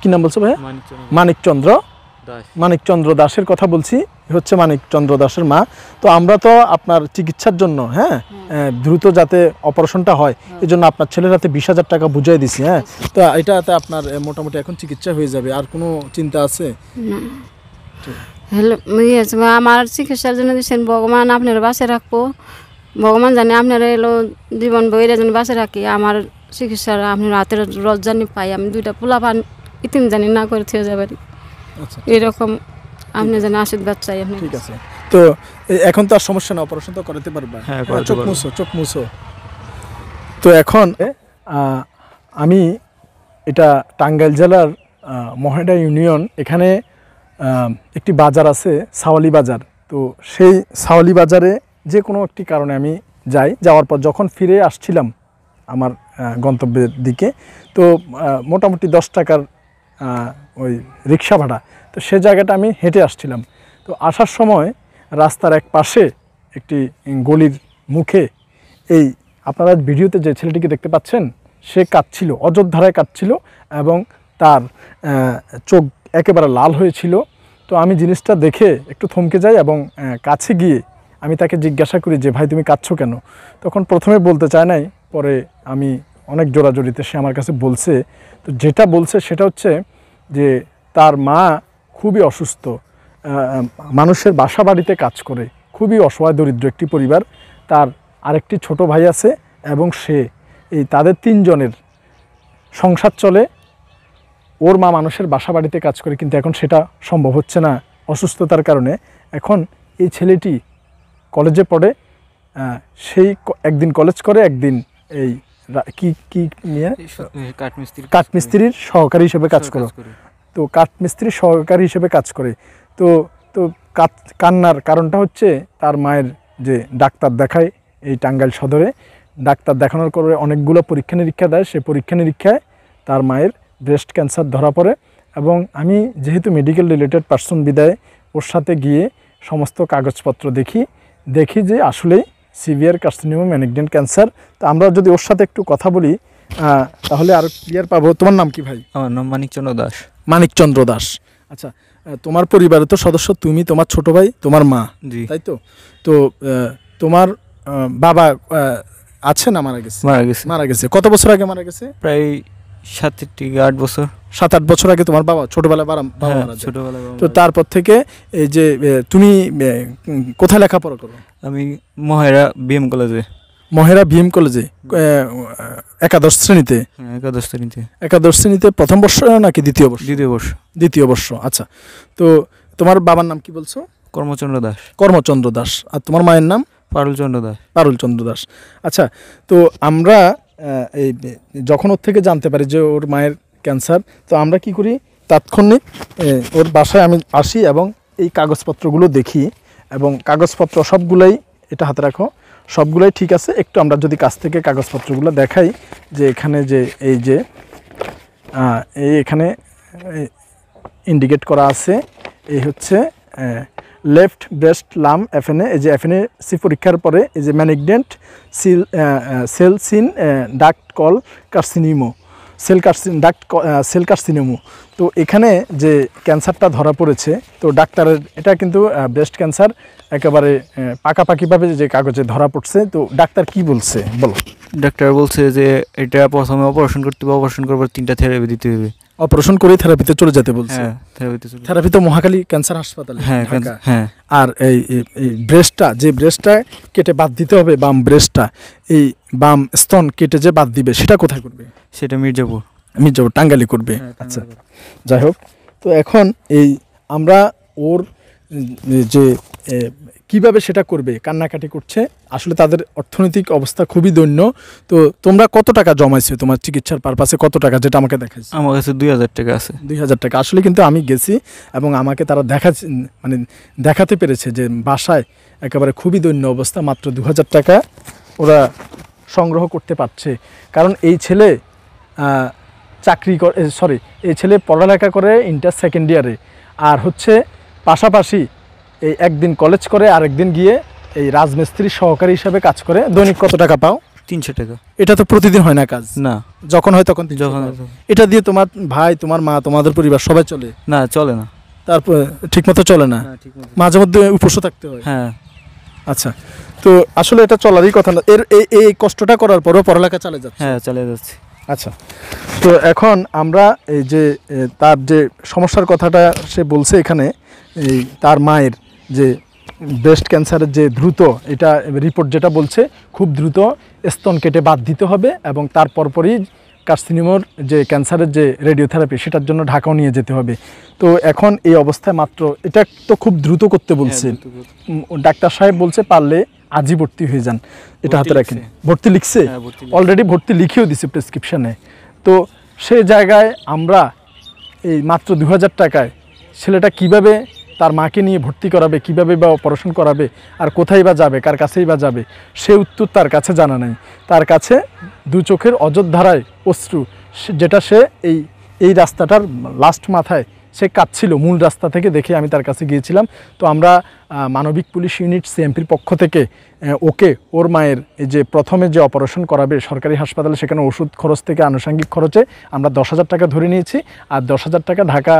কি নাম বলছো ভাইয়া মানিকচন্দ্র মানিকচন্দ্র দাসের কথা বলছি হচ্ছে মানিকচন্দ্র দাসের মা তো আমরা তো আপনার চিকিৎসার জন্য হ্যাঁ দ্রুত যাতে অপারেশনটা হয় এই জন্য আপনার ছেলের হাতে বিশ হাজার টাকা বুঝাই দিছি হ্যাঁ তো এটাতে আপনার মোটামুটি এখন চিকিৎসা হয়ে যাবে আর কোনো চিন্তা আছে হ্যালো আমার চিকিৎসার জন্য দিচ্ছেন ভগবান আপনার বাসে রাখবো ভগবান জানে আপনার এলো জীবন বইয়ের যেন বাসে রাখি আমার চিকিৎসার আপনার হাতের রজ্জানি পাই আমি দুইটা পোলা পান ইতিম জানি না করে থেকে যাবার আচ্ছা, আচ্ছা। এরকম আপনি জানি আশীর বাচ্চাই আপনি ঠিক আছে তো এখন তো আর সমস্যা না অপারেশন তো করাতে পারবা হ্যাঁ, হ্যাঁ চোখ মুছো চোখ মুছো তো এখন আমি এটা টাঙ্গাইল জেলার মহেডা ইউনিয়ন এখানে একটি বাজার আছে সাওয়ালি বাজার তো সেই সাওয়ালি বাজারে যে কোনো একটি কারণে আমি যাই যাওয়ার পর যখন ফিরে আসছিলাম আমার গন্তব্যের দিকে তো মোটামুটি দশ টাকার ওই রিক্সা ভাড়া তো সে জায়গাটা আমি হেঁটে আসছিলাম তো আসার সময় রাস্তার এক পাশে একটি গলির মুখে এই আপনারা ভিডিওতে যে ছেলেটিকে দেখতে পাচ্ছেন সে কাঁদছিল অযোধ্যারায় কাঁদছিল এবং তার চোখ একেবারে লাল হয়েছিল তো আমি জিনিসটা দেখে একটু থমকে যাই এবং কাছে গিয়ে আমি তাকে জিজ্ঞাসা করি যে ভাই তুমি কাঁদছো কেন তখন প্রথমে বলতে চায় নাই পরে আমি অনেক জোরাজোরিতে সে আমার কাছে বলছে তো যেটা বলছে সেটা হচ্ছে যে তার মা খুবই অসুস্থ মানুষের বাসা বাড়িতে কাজ করে খুবই অসহায় দরিদ্র একটি পরিবার তার আরেকটি ছোট ভাই আছে এবং সে এই তাদের তিনজনের সংসার চলে ওর মা মানুষের বাসা বাড়িতে কাজ করে কিন্তু এখন সেটা সম্ভব হচ্ছে না অসুস্থতার কারণে এখন এই ছেলেটি কলেজে পড়ে সেই একদিন কলেজ করে একদিন এই কি কি নিয়ে কাঠমিস্ত্রির সহকারী হিসেবে কাজ করো তো কাঠমিস্ত্রির সহকারী হিসেবে কাজ করে তো তো কান্নার কারণটা হচ্ছে তার মায়ের যে ডাক্তার দেখায় এই টাঙ্গাইল সদরে ডাক্তার দেখানোর পরে অনেকগুলো পরীক্ষা নিরীক্ষা দেয় সে পরীক্ষা নিরীক্ষায় তার মায়ের ব্রেস্ট ক্যান্সার ধরা পড়ে এবং আমি যেহেতু মেডিকেল রিলেটেড পার্সন বিদায় ওর সাথে গিয়ে সমস্ত কাগজপত্র দেখি দেখি যে আসলেই সিভিয়ার কার্সিনিউম ম্যানেগডেন্ট ক্যান্সার তো আমরা যদি ওর সাথে একটু কথা বলি তাহলে আর ক্লিয়ার পাবো তোমার নাম কি ভাই আমার নাম মানিকচন্দ্র দাস মানিকচন্দ্র দাস আচ্ছা তোমার পরিবারের তো সদস্য তুমি তোমার ছোট ভাই তোমার মা জি তাই তো তো তোমার বাবা আছে না মারা গেছে মারা গেছে মারা গেছে কত বছর আগে মারা গেছে প্রায় সাত থেকে আট বছর সাত আট বছর আগে তোমার বাবা ছোটবেলায় বাবা হ্যাঁ, ছোটবেলায় তো তারপর থেকে এই যে তুমি কোথায় লেখাপড়া করো আমি মহেরা বিএম কলেজে মহেরা বিএম কলেজে একাদশ শ্রেণীতে হ্যাঁ, একাদশ শ্রেণীতে একাদশ শ্রেণীতে প্রথম বর্ষ নাকি দ্বিতীয় বর্ষ দ্বিতীয় বর্ষ দ্বিতীয় বর্ষ আচ্ছা তো তোমার বাবার নাম কি বলছো কর্মচন্দ্র দাস কর্মচন্দ্র দাস আর তোমার মায়ের নাম পারুলচন্দ্র দাস পারুলচন্দ্র দাস আচ্ছা তো আমরা এই যখন ওর থেকে জানতে পারি যে ওর মায়ের ক্যান্সার তো আমরা কি করি তাৎক্ষণিক ওর বাসায় আমি আসি এবং এই কাগজপত্রগুলো দেখি এবং কাগজপত্র সবগুলোই এটা হাতে রাখো সবগুলোই ঠিক আছে একটু আমরা যদি কাছ থেকে কাগজপত্রগুলো দেখাই যে এখানে যে এই যে এই এখানে ইন্ডিকেট করা আছে এই হচ্ছে লেফট ব্রেস্ট লাম এফএনএ এই যে এফএনএ সি পরীক্ষার পরে এই যে ম্যানিগডেন্ট সিল সেল সিন ডাক্ট কল কার্সিনিমো সেল কার্সিন ডাক্ট সেল কার্সিনিমো তো এখানে যে ক্যান্সারটা ধরা পড়েছে তো ডাক্তারের এটা কিন্তু ব্রেস্ট ক্যান্সার একেবারে পাকাপাকিভাবে যে কাগজে ধরা পড়ছে তো ডাক্তার কি বলছে বলো ডাক্তার বলছে যে এটা প্রথমে অপারেশন করতে হবে অপারেশন করবার তিনটা থেরাপি দিতে হবে অপারেশন করে থেরাপিতে চলে যেতে বলছে হ্যাঁ, থেরাপি তো মহাকালী ক্যান্সার হাসপাতালে হ্যাঁ, হ্যাঁ। আর এই ব্রেস্টটা যে ব্রেস্টটা কেটে বাদ দিতে হবে বাম ব্রেস্টটা এই বাম স্তন কেটে যে বাদ দিবে সেটা কোথায় করবে সেটা মির্জাপুর মির্জাপুর টাঙ্গালি করবে হ্যাঁ, আচ্ছা যাই হোক তো এখন এই আমরা ওর যে কিভাবে সেটা করবে কান্নাকাটি করছে আসলে তাদের অর্থনৈতিক অবস্থা খুবই দৈন্য তো তোমরা কত টাকা জমাইছো তোমার চিকিৎসার পারপাসে কত টাকা যেটা আমাকে দেখাচ্ছে আমার কাছে দুই হাজার টাকা আছে দুই হাজার টাকা আসলে কিন্তু আমি গেছি এবং আমাকে তারা দেখা মানে দেখাতে পেরেছে যে বাসায় একেবারে খুবই দৈন্য অবস্থা মাত্র দু হাজার টাকা ওরা সংগ্রহ করতে পারছে কারণ এই ছেলে চাকরি সরি এই ছেলে পড়ালেখা করে ইন্টার সেকেন্ড ইয়ারে আর হচ্ছে পাশাপাশি এই একদিন কলেজ করে আরেকদিন গিয়ে এই রাজমিস্ত্রি সহকারী হিসাবে কাজ করে দৈনিক কত টাকা পাও তিনশো টাকা এটা তো প্রতিদিন হয় না কাজ না যখন হয় তখন যখন এটা দিয়ে তোমার ভাই তোমার মা তোমাদের পরিবার সবাই চলে না চলে না তারপর ঠিকমতো চলে না মাঝে মধ্যে উপোস থাকতে হয় হ্যাঁ আচ্ছা তো আসলে এটা চলারই কথা না এর এই কষ্টটা করার পরও পড়ালেখা চালিয়ে যাচ্ছে হ্যাঁ চালিয়ে যাচ্ছে আচ্ছা তো এখন আমরা এই যে তার যে সমস্যার কথাটা সে বলছে এখানে এই তার মায়ের যে ব্রেস্ট ক্যান্সারের যে দ্রুত এটা রিপোর্ট যেটা বলছে খুব দ্রুত স্তন কেটে বাদ দিতে হবে এবং তার পরপরই কার্সিনিমোর যে ক্যান্সারের যে রেডিওথেরাপি সেটার জন্য ঢাকাও নিয়ে যেতে হবে তো এখন এই অবস্থায় মাত্র এটা তো খুব দ্রুত করতে হ্যাঁ, বলছে ডাক্তার সাহেব বলছে পারলে আজই ভর্তি হয়ে যান এটা হাতে রাখেন ভর্তি লিখছে অলরেডি হ্যাঁ, ভর্তি লিখেও দিছে প্রেসক্রিপশানে তো সে জায়গায় আমরা এই মাত্র দু টাকায় ছেলেটা কিভাবে তার মাকে নিয়ে ভর্তি করাবে কিভাবে বা অপারেশন করাবে আর কোথায় বা যাবে কার কাছেই বা যাবে সে উত্তর তার কাছে জানা নাই তার কাছে দু চোখের অযোধ্যারায় অশ্রু যেটা সে এই এই রাস্তাটার লাস্ট মাথায় সে কাঁদছিল মূল রাস্তা থেকে দেখে আমি তার কাছে গিয়েছিলাম তো আমরা মানবিক পুলিশ ইউনিট সিএমপির পক্ষ থেকে ওকে ওর মায়ের যে প্রথমে যে অপারেশন করাবে সরকারি হাসপাতালে সেখানে ওষুধ খরচ থেকে আনুষঙ্গিক খরচে আমরা দশ হাজার টাকা ধরে নিয়েছি আর দশ হাজার টাকা ঢাকা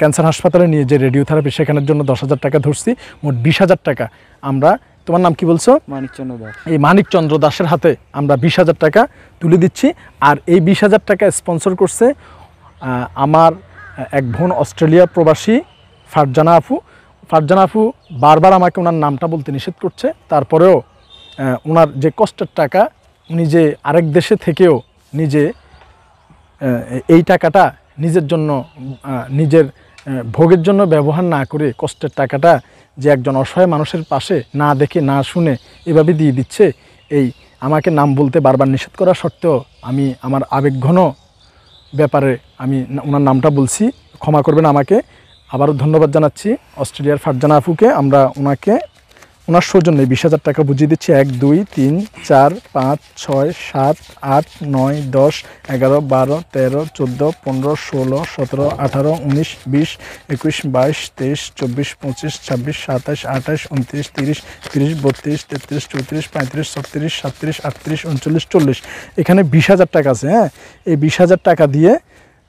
ক্যান্সার হাসপাতালে নিয়ে যে রেডিওথেরাপি সেখানের জন্য দশ হাজার টাকা ধরছি মোট বিশ হাজার টাকা আমরা তোমার নাম কি বলছো মানিকচন্দ্র দাস এই মানিকচন্দ্র দাসের হাতে আমরা বিশ হাজার টাকা তুলে দিচ্ছি আর এই বিশ হাজার টাকা স্পন্সর করছে আমার এক বোন অস্ট্রেলিয়া প্রবাসী ফারজানা আফু ফারজানা আফু বারবার আমাকে ওনার নামটা বলতে নিষেধ করছে তারপরেও ওনার যে কষ্টের টাকা উনি যে আরেক দেশে থেকেও নিজে এই টাকাটা নিজের জন্য নিজের ভোগের জন্য ব্যবহার না করে কষ্টের টাকাটা যে একজন অসহায় মানুষের পাশে না দেখে না শুনে এভাবে দিয়ে দিচ্ছে এই আমাকে নাম বলতে বারবার নিষেধ করা সত্ত্বেও আমি আমার আবেগঘন ব্যাপারে আমি ওনার নামটা বলছি ক্ষমা করবেন আমাকে আবারও ধন্যবাদ জানাচ্ছি অস্ট্রেলিয়ার ফারজানা আফুকে আমরা ওনাকে ওনার সৌজন্যে বিশ হাজার টাকা বুঝিয়ে দিচ্ছি এক দুই তিন চার পাঁচ ছয় সাত আট নয় দশ এগারো বারো তেরো চোদ্দো পনেরো ষোলো সতেরো আঠারো উনিশ বিশ একুশ বাইশ তেইশ চব্বিশ পঁচিশ ছাব্বিশ সাতাশ আঠাশ উনত্রিশ তিরিশ তিরিশ বত্রিশ তেত্রিশ চৌত্রিশ পঁয়ত্রিশ ছত্রিশ সাতত্রিশ আটত্রিশ উনচল্লিশ চল্লিশ এখানে বিশ হাজার টাকা আছে হ্যাঁ এই বিশ হাজার টাকা দিয়ে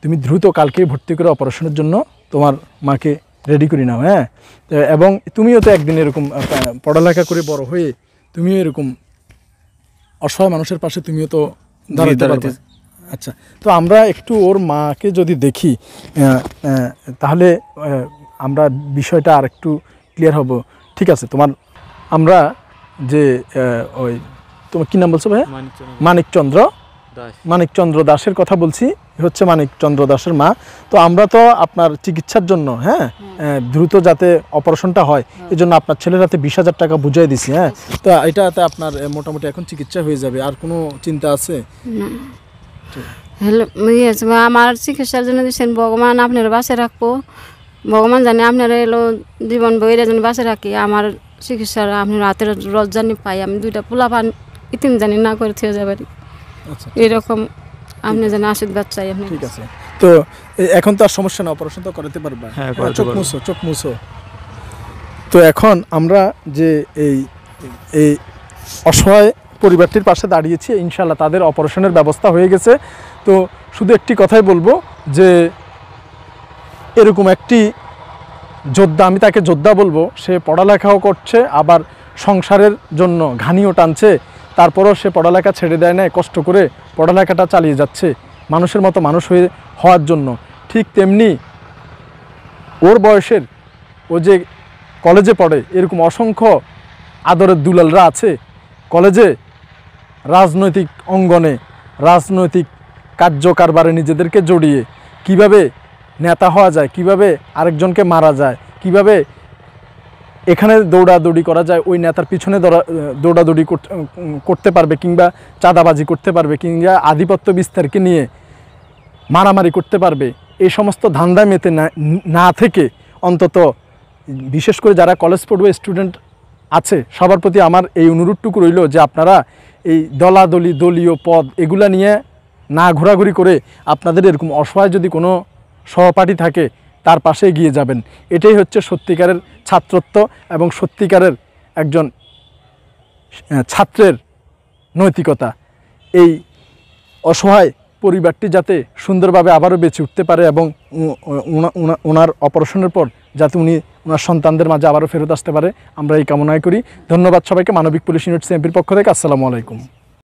তুমি দ্রুত কালকেই ভর্তি করে অপারেশনের জন্য তোমার মাকে রেডি করি নাও হ্যাঁ এবং তুমিও তো একদিন এরকম পড়ালেখা করে বড় হয়ে তুমিও এরকম অসহায় মানুষের পাশে তুমিও তো দাঁড়াতে আচ্ছা তো আমরা একটু ওর মাকে যদি দেখি তাহলে আমরা বিষয়টা আর একটু ক্লিয়ার হব ঠিক আছে তোমার আমরা যে ওই তোমার কী নাম বলছো ভাই মানিকচন্দ্র মানিকচন্দ্র দাসের কথা বলছি হচ্ছে মানিকচন্দ্র দাসের মা তো আমরা তো আপনার চিকিৎসার জন্য হ্যাঁ দ্রুত যাতে অপারেশনটা হয় এই জন্য আপনার ছেলের হাতে বিশ হাজার টাকা বুঝাই দিছি হ্যাঁ আচ্ছা। তো এটাতে আপনার মোটামুটি এখন চিকিৎসা হয়ে যাবে আর কোনো চিন্তা আছে হ্যালো ইয়ে আমার চিকিৎসার জন্য দিচ্ছেন ভগবান আপনার বাসে রাখবো ভগবান জানে আপনারা এলো জীবন বইয়ের যেন বাসে রাখি আমার চিকিৎসার আপনার হাতের রজ জানি পাই আমি দুইটা পোলা পান ইতিম জানি না করে থেকে যাবে আচ্ছা। এরকম আপনি যেন আশীর্বাদ চাই আপনি ঠিক আছে তো এখন তো আর সমস্যা না অপারেশন তো করাতে পারবা হ্যাঁ, হ্যাঁ, চোখ মুছো চোখ মুছো তো এখন আমরা যে এই এই অসহায় পরিবারটির পাশে দাঁড়িয়েছি ইনশাল্লাহ তাদের অপারেশনের ব্যবস্থা হয়ে গেছে তো শুধু একটি কথাই বলবো যে এরকম একটি যোদ্ধা আমি তাকে যোদ্ধা বলবো সে পড়ালেখাও করছে আবার সংসারের জন্য ঘানিও টানছে তারপরও সে পড়ালেখা ছেড়ে দেয় না কষ্ট করে পড়ালেখাটা চালিয়ে যাচ্ছে মানুষের মতো মানুষ হয়ে হওয়ার জন্য ঠিক তেমনি ওর বয়সের ও যে কলেজে পড়ে এরকম অসংখ্য আদরের দুলালরা আছে কলেজে রাজনৈতিক অঙ্গনে রাজনৈতিক কার্যকারবারে নিজেদেরকে জড়িয়ে কিভাবে নেতা হওয়া যায় কিভাবে আরেকজনকে মারা যায় কিভাবে এখানে দৌড়াদৌড়ি করা যায় ওই নেতার পিছনে দৌড়াদৌড়ি করতে পারবে কিংবা চাঁদাবাজি করতে পারবে কিংবা আধিপত্য বিস্তারকে নিয়ে মারামারি করতে পারবে এই সমস্ত ধান্দায় মেতে না থেকে অন্তত বিশেষ করে যারা কলেজ পড়ুয়া স্টুডেন্ট আছে সবার প্রতি আমার এই অনুরোধটুকু রইল যে আপনারা এই দলাদলি দলীয় পদ এগুলা নিয়ে না ঘোরাঘুরি করে আপনাদের এরকম অসহায় যদি কোনো সহপাঠী থাকে তার পাশে এগিয়ে যাবেন এটাই হচ্ছে সত্যিকারের ছাত্রত্ব এবং সত্যিকারের একজন ছাত্রের নৈতিকতা এই অসহায় পরিবারটি যাতে সুন্দরভাবে আবারও বেঁচে উঠতে পারে এবং ওনার অপারেশনের পর যাতে উনি ওনার সন্তানদের মাঝে আবারও ফেরত আসতে পারে আমরা এই কামনায় করি ধন্যবাদ সবাইকে মানবিক পুলিশ ইউনিট সিএমপির পক্ষ থেকে আসসালামু আলাইকুম